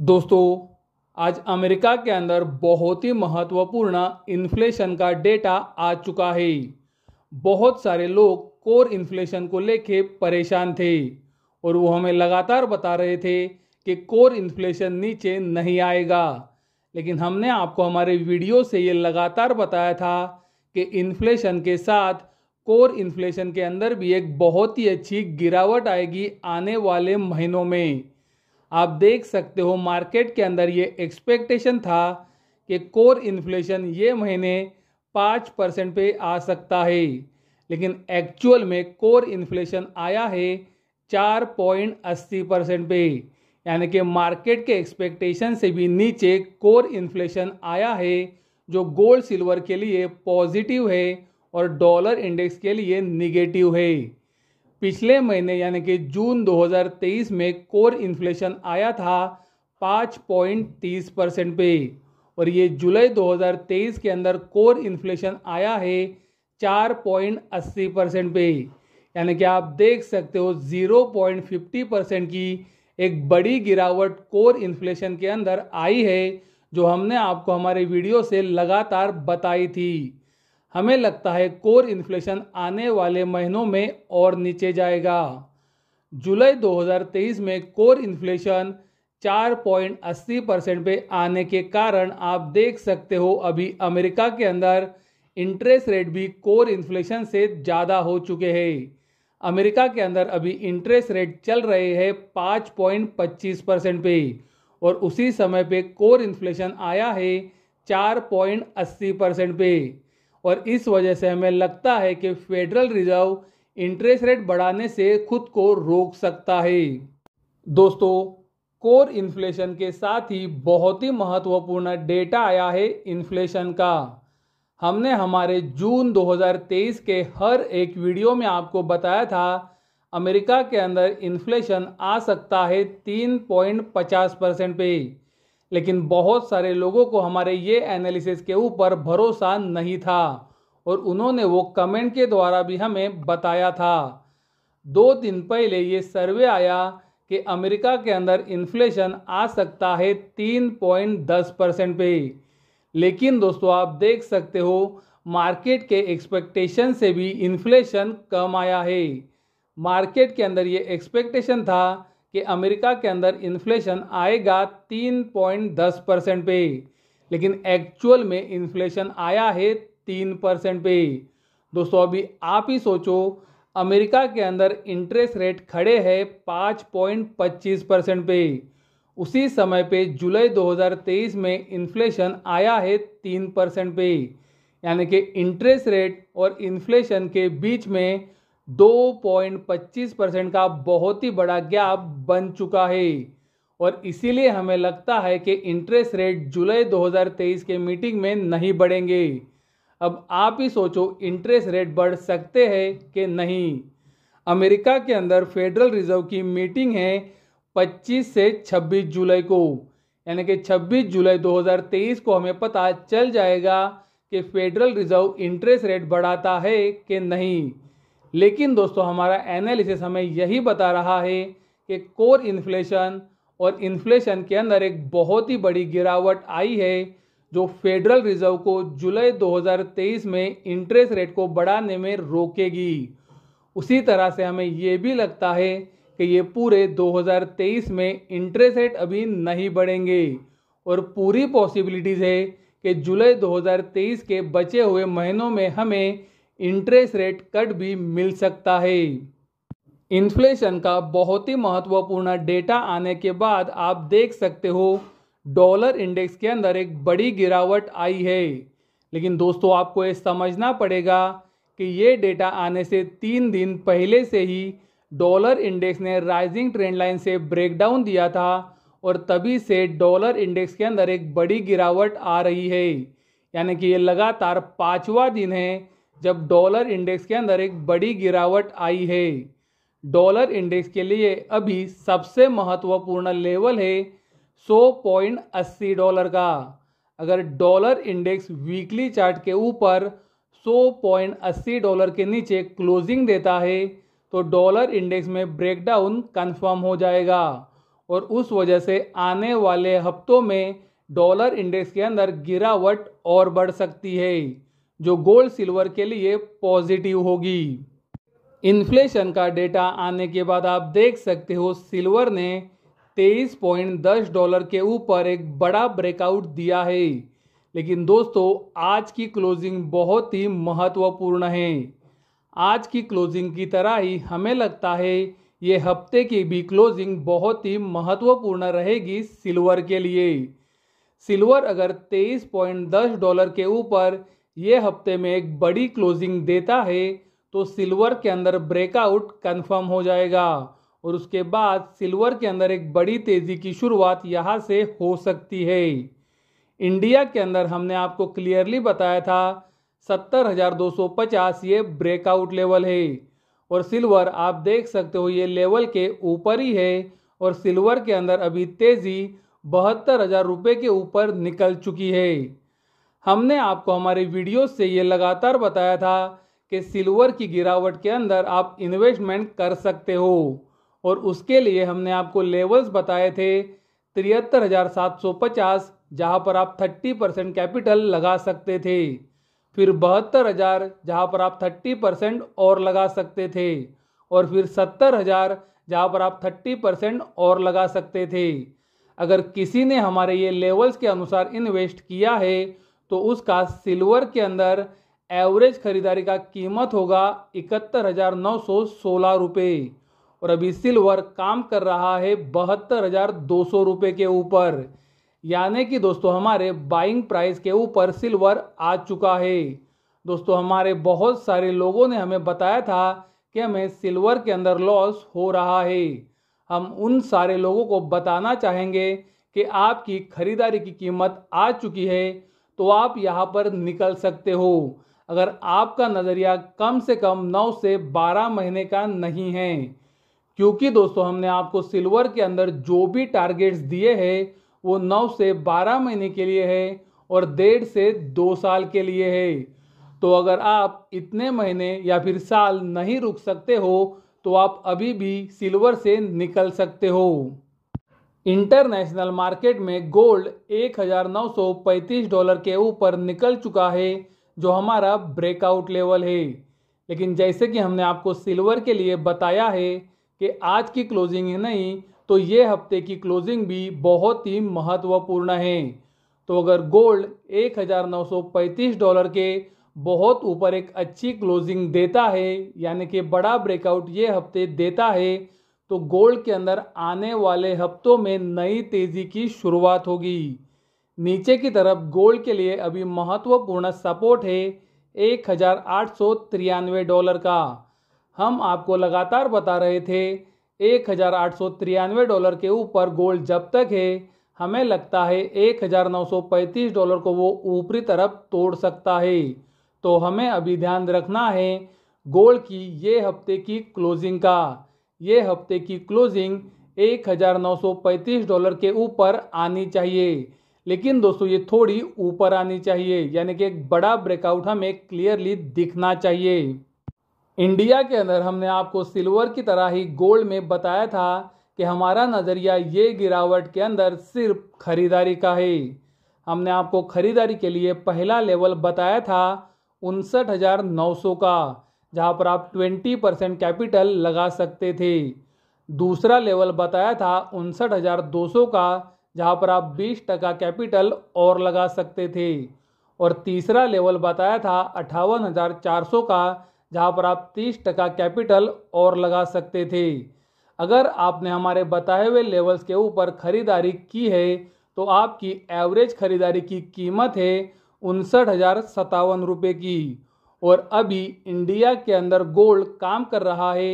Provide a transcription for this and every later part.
दोस्तों आज अमेरिका के अंदर बहुत ही महत्वपूर्ण इन्फ्लेशन का डेटा आ चुका है बहुत सारे लोग कोर इन्फ्लेशन को लेके परेशान थे और वो हमें लगातार बता रहे थे कि कोर इन्फ्लेशन नीचे नहीं आएगा लेकिन हमने आपको हमारे वीडियो से ये लगातार बताया था कि इन्फ्लेशन के साथ कोर इन्फ्लेशन के अंदर भी एक बहुत ही अच्छी गिरावट आएगी आने वाले महीनों में आप देख सकते हो मार्केट के अंदर ये एक्सपेक्टेशन था कि कोर इन्फ्लेशन ये महीने पाँच परसेंट पे आ सकता है लेकिन एक्चुअल में कोर इन्फ्लेशन आया है चार पॉइंट अस्सी परसेंट पे यानी कि मार्केट के एक्सपेक्टेशन से भी नीचे कोर इन्फ्लेशन आया है जो गोल्ड सिल्वर के लिए पॉजिटिव है और डॉलर इंडेक्स के लिए निगेटिव है पिछले महीने यानी कि जून 2023 में कोर इन्फ्लेशन आया था 5.30 परसेंट पे और ये जुलाई 2023 के अंदर कोर इन्फ्लेशन आया है 4.80 परसेंट पे यानी कि आप देख सकते हो 0.50 परसेंट की एक बड़ी गिरावट कोर इन्फ्लेशन के अंदर आई है जो हमने आपको हमारे वीडियो से लगातार बताई थी हमें लगता है कोर इन्फ्लेशन आने वाले महीनों में और नीचे जाएगा जुलाई 2023 में कोर इन्फ्लेशन 4.80 परसेंट पे आने के कारण आप देख सकते हो अभी अमेरिका के अंदर इंटरेस्ट रेट भी कोर इन्फ्लेशन से ज़्यादा हो चुके हैं अमेरिका के अंदर अभी इंटरेस्ट रेट चल रहे हैं पच्चीस परसेंट पे और उसी समय पे कोर इन्फ्लेशन आया है चार पॉइंट अस्सी परसेंट पे और इस वजह से हमें लगता है कि फेडरल रिजर्व इंटरेस्ट रेट बढ़ाने से खुद को रोक सकता है दोस्तों कोर इन्फ्लेशन के साथ ही बहुत ही महत्वपूर्ण डेटा आया है इन्फ्लेशन का हमने हमारे जून 2023 के हर एक वीडियो में आपको बताया था अमेरिका के अंदर इन्फ्लेशन आ सकता है तीन पॉइंट पचास परसेंट पे लेकिन बहुत सारे लोगों को हमारे ये एनालिसिस के ऊपर भरोसा नहीं था और उन्होंने वो कमेंट के द्वारा भी हमें बताया था दो दिन पहले ये सर्वे आया कि अमेरिका के अंदर इन्फ्लेशन आ सकता है तीन पॉइंट दस परसेंट पे लेकिन दोस्तों आप देख सकते हो मार्केट के एक्सपेक्टेशन से भी इन्फ्लेशन कम आया है मार्केट के अंदर ये एक्सपेक्टेशन था कि अमेरिका के अंदर इन्फ्लेशन आएगा तीन पॉइंट दस परसेंट पे लेकिन एक्चुअल में इन्फ्लेशन आया है तीन परसेंट पे दोस्तों अभी आप ही सोचो अमेरिका के अंदर इंटरेस्ट रेट खड़े है पाँच पॉइंट पच्चीस परसेंट पे उसी समय पे जुलाई 2023 में इन्फ्लेशन आया है तीन परसेंट पे यानी कि इंटरेस्ट रेट और इन्फ्लेशन के बीच में 2.25 परसेंट का बहुत ही बड़ा गैप बन चुका है और इसीलिए हमें लगता है कि इंटरेस्ट रेट जुलाई 2023 के मीटिंग में नहीं बढ़ेंगे अब आप ही सोचो इंटरेस्ट रेट बढ़ सकते हैं कि नहीं अमेरिका के अंदर फेडरल रिजर्व की मीटिंग है 25 से 26 जुलाई को यानी कि 26 जुलाई 2023 को हमें पता चल जाएगा कि फेडरल रिजर्व इंटरेस्ट रेट बढ़ाता है कि नहीं लेकिन दोस्तों हमारा एनालिसिस हमें यही बता रहा है कि कोर इन्फ्लेशन और इन्फ्लेशन के अंदर एक बहुत ही बड़ी गिरावट आई है जो फेडरल रिजर्व को जुलाई 2023 में इंटरेस्ट रेट को बढ़ाने में रोकेगी उसी तरह से हमें ये भी लगता है कि ये पूरे 2023 में इंटरेस्ट रेट अभी नहीं बढ़ेंगे और पूरी पॉसिबिलिटीज़ है कि जुलाई 2023 के बचे हुए महीनों में हमें इंटरेस्ट रेट कट भी मिल सकता है इन्फ्लेशन का बहुत ही महत्वपूर्ण डेटा आने के बाद आप देख सकते हो डॉलर इंडेक्स के अंदर एक बड़ी गिरावट आई है लेकिन दोस्तों आपको ये समझना पड़ेगा कि ये डेटा आने से तीन दिन पहले से ही डॉलर इंडेक्स ने राइजिंग ट्रेंड लाइन से ब्रेकडाउन दिया था और तभी से डॉलर इंडेक्स के अंदर एक बड़ी गिरावट आ रही है यानी कि ये लगातार पाँचवा दिन है जब डॉलर इंडेक्स के अंदर एक बड़ी गिरावट आई है डॉलर इंडेक्स के लिए अभी सबसे महत्वपूर्ण लेवल है सौ पॉइंट अस्सी डॉलर का अगर डॉलर इंडेक्स वीकली चार्ट के ऊपर सौ पॉइंट अस्सी डॉलर के नीचे क्लोजिंग देता है तो डॉलर इंडेक्स में ब्रेकडाउन कंफर्म हो जाएगा और उस वजह से आने वाले हफ्तों में डॉलर इंडेक्स के अंदर गिरावट और बढ़ सकती है जो गोल्ड सिल्वर के लिए पॉजिटिव होगी इन्फ्लेशन का डेटा आने के बाद आप देख सकते हो सिल्वर ने 23.10 डॉलर के ऊपर एक बड़ा ब्रेकआउट दिया है लेकिन दोस्तों आज की क्लोजिंग बहुत ही महत्वपूर्ण है आज की क्लोजिंग की तरह ही हमें लगता है ये हफ्ते की भी क्लोजिंग बहुत ही महत्वपूर्ण रहेगी सिल्वर के लिए सिल्वर अगर 23.10 डॉलर के ऊपर ये हफ्ते में एक बड़ी क्लोजिंग देता है तो सिल्वर के अंदर ब्रेकआउट कंफर्म हो जाएगा और उसके बाद सिल्वर के अंदर एक बड़ी तेज़ी की शुरुआत यहाँ से हो सकती है इंडिया के अंदर हमने आपको क्लियरली बताया था सत्तर हज़ार दो सौ पचास ये ब्रेकआउट लेवल है और सिल्वर आप देख सकते हो ये लेवल के ऊपर ही है और सिल्वर के अंदर अभी तेज़ी बहत्तर हज़ार रुपये के ऊपर निकल चुकी है हमने आपको हमारे वीडियो से ये लगातार बताया था कि सिल्वर की गिरावट के अंदर आप इन्वेस्टमेंट कर सकते हो और उसके लिए हमने आपको लेवल्स बताए थे तिहत्तर हज़ार सात सौ पचास जहाँ पर आप थर्टी परसेंट कैपिटल लगा सकते थे फिर बहत्तर हज़ार जहाँ पर आप थर्टी परसेंट और लगा सकते थे और फिर सत्तर हज़ार जहाँ पर आप थर्टी परसेंट और लगा सकते थे अगर किसी ने हमारे ये लेवल्स के अनुसार इन्वेस्ट किया है तो उसका सिल्वर के अंदर एवरेज खरीदारी का कीमत होगा इकहत्तर हज़ार नौ सौ सोलह रुपये और अभी सिल्वर काम कर रहा है बहत्तर हज़ार दो सौ रुपये के ऊपर यानी कि दोस्तों हमारे बाइंग प्राइस के ऊपर सिल्वर आ चुका है दोस्तों हमारे बहुत सारे लोगों ने हमें बताया था कि हमें सिल्वर के अंदर लॉस हो रहा है हम उन सारे लोगों को बताना चाहेंगे कि आपकी खरीदारी की कीमत आ चुकी है तो आप यहाँ पर निकल सकते हो अगर आपका नज़रिया कम से कम 9 से 12 महीने का नहीं है क्योंकि दोस्तों हमने आपको सिल्वर के अंदर जो भी टारगेट्स दिए हैं वो 9 से 12 महीने के लिए है और डेढ़ से दो साल के लिए है तो अगर आप इतने महीने या फिर साल नहीं रुक सकते हो तो आप अभी भी सिल्वर से निकल सकते हो इंटरनेशनल मार्केट में गोल्ड 1935 डॉलर के ऊपर निकल चुका है जो हमारा ब्रेकआउट लेवल है लेकिन जैसे कि हमने आपको सिल्वर के लिए बताया है कि आज की क्लोजिंग ही नहीं तो ये हफ्ते की क्लोजिंग भी बहुत ही महत्वपूर्ण है तो अगर गोल्ड 1935 डॉलर के बहुत ऊपर एक अच्छी क्लोजिंग देता है यानी कि बड़ा ब्रेकआउट ये हफ्ते देता है तो गोल्ड के अंदर आने वाले हफ्तों में नई तेजी की शुरुआत होगी नीचे की तरफ गोल्ड के लिए अभी महत्वपूर्ण सपोर्ट है एक हजार आठ सौ तिरानवे डॉलर का हम आपको लगातार बता रहे थे एक हजार आठ सौ तिरानवे डॉलर के ऊपर गोल्ड जब तक है हमें लगता है एक हजार नौ सौ पैंतीस डॉलर को वो ऊपरी तरफ तोड़ सकता है तो हमें अभी ध्यान रखना है गोल्ड की ये हफ्ते की क्लोजिंग का ये हफ्ते की क्लोजिंग 1935 डॉलर के ऊपर आनी चाहिए लेकिन दोस्तों ये थोड़ी ऊपर आनी चाहिए यानी कि एक बड़ा ब्रेकआउट हमें क्लियरली दिखना चाहिए इंडिया के अंदर हमने आपको सिल्वर की तरह ही गोल्ड में बताया था कि हमारा नज़रिया ये गिरावट के अंदर सिर्फ खरीदारी का है हमने आपको खरीदारी के लिए पहला लेवल बताया था उनसठ का जहां पर आप 20 परसेंट कैपिटल लगा सकते थे दूसरा लेवल बताया था उनसठ हज़ार दो सौ का जहां पर आप 20 टका कैपिटल और लगा सकते थे और तीसरा लेवल बताया था अट्ठावन हज़ार चार सौ का जहां पर आप 30 टका कैपिटल और लगा सकते थे अगर आपने हमारे बताए हुए लेवल्स के ऊपर ख़रीदारी की है तो आपकी एवरेज ख़रीदारी की कीमत है उनसठ हज़ार सत्तावन रुपये की और अभी इंडिया के अंदर गोल्ड काम कर रहा है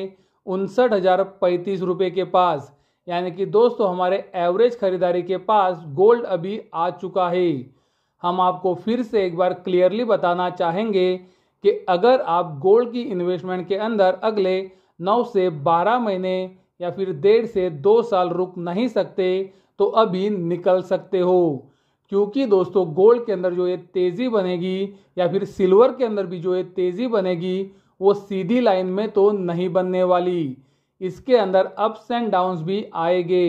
उनसठ हज़ार पैंतीस रुपये के पास यानी कि दोस्तों हमारे एवरेज खरीदारी के पास गोल्ड अभी आ चुका है हम आपको फिर से एक बार क्लियरली बताना चाहेंगे कि अगर आप गोल्ड की इन्वेस्टमेंट के अंदर अगले 9 से 12 महीने या फिर डेढ़ से दो साल रुक नहीं सकते तो अभी निकल सकते हो क्योंकि दोस्तों गोल्ड के अंदर जो ये तेज़ी बनेगी या फिर सिल्वर के अंदर भी जो ये तेज़ी बनेगी वो सीधी लाइन में तो नहीं बनने वाली इसके अंदर अप्स एंड डाउन्स भी आएंगे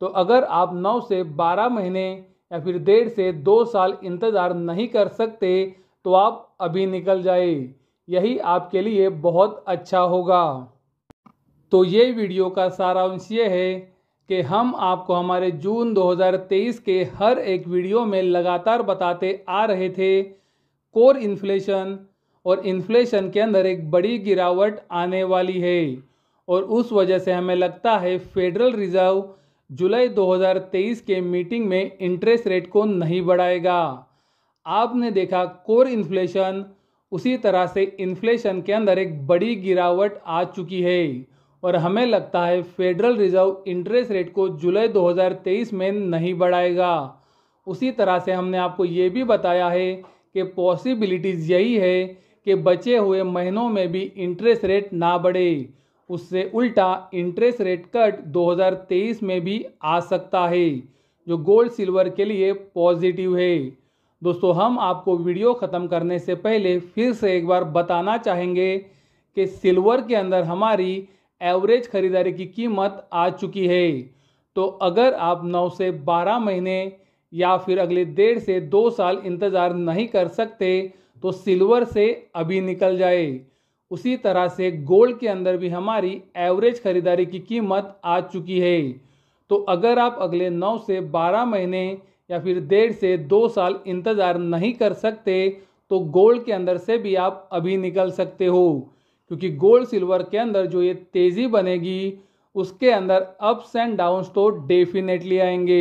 तो अगर आप 9 से 12 महीने या फिर डेढ़ से दो साल इंतज़ार नहीं कर सकते तो आप अभी निकल जाए यही आपके लिए बहुत अच्छा होगा तो ये वीडियो का सारांश ये है कि हम आपको हमारे जून 2023 के हर एक वीडियो में लगातार बताते आ रहे थे कोर इन्फ्लेशन और इन्फ्लेशन के अंदर एक बड़ी गिरावट आने वाली है और उस वजह से हमें लगता है फेडरल रिजर्व जुलाई 2023 के मीटिंग में इंटरेस्ट रेट को नहीं बढ़ाएगा आपने देखा कोर इन्फ्लेशन उसी तरह से इन्फ्लेशन के अंदर एक बड़ी गिरावट आ चुकी है और हमें लगता है फेडरल रिजर्व इंटरेस्ट रेट को जुलाई 2023 में नहीं बढ़ाएगा उसी तरह से हमने आपको ये भी बताया है कि पॉसिबिलिटीज़ यही है कि बचे हुए महीनों में भी इंटरेस्ट रेट ना बढ़े उससे उल्टा इंटरेस्ट रेट कट 2023 में भी आ सकता है जो गोल्ड सिल्वर के लिए पॉजिटिव है दोस्तों हम आपको वीडियो ख़त्म करने से पहले फिर से एक बार बताना चाहेंगे कि सिल्वर के अंदर हमारी एवरेज खरीदारी की कीमत आ चुकी है तो अगर आप 9 से 12 महीने या फिर अगले डेढ़ से दो साल इंतज़ार नहीं कर सकते तो सिल्वर से अभी निकल जाए उसी तरह से गोल्ड के अंदर भी हमारी एवरेज खरीदारी की कीमत आ चुकी है तो अगर आप अगले 9 से 12 महीने या फिर डेढ़ से दो साल इंतज़ार नहीं कर सकते तो गोल्ड के अंदर से भी आप अभी निकल सकते हो क्योंकि गोल्ड सिल्वर के अंदर जो ये तेज़ी बनेगी उसके अंदर अप्स एंड डाउन्स तो डेफिनेटली आएंगे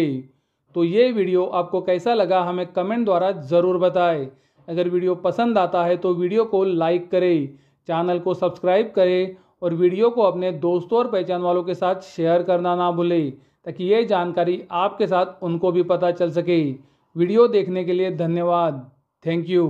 तो ये वीडियो आपको कैसा लगा हमें कमेंट द्वारा ज़रूर बताएं अगर वीडियो पसंद आता है तो वीडियो को लाइक करें चैनल को सब्सक्राइब करें और वीडियो को अपने दोस्तों और पहचान वालों के साथ शेयर करना ना भूलें ताकि ये जानकारी आपके साथ उनको भी पता चल सके वीडियो देखने के लिए धन्यवाद थैंक यू